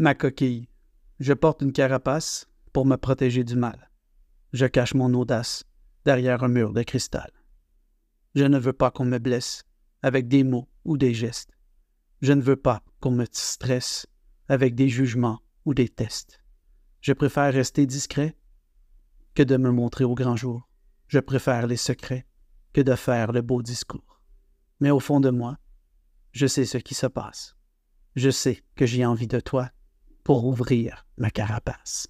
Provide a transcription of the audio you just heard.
Ma coquille. Je porte une carapace pour me protéger du mal. Je cache mon audace derrière un mur de cristal. Je ne veux pas qu'on me blesse avec des mots ou des gestes. Je ne veux pas qu'on me stresse avec des jugements ou des tests. Je préfère rester discret que de me montrer au grand jour. Je préfère les secrets que de faire le beau discours. Mais au fond de moi, je sais ce qui se passe. Je sais que j'ai envie de toi pour ouvrir ma carapace.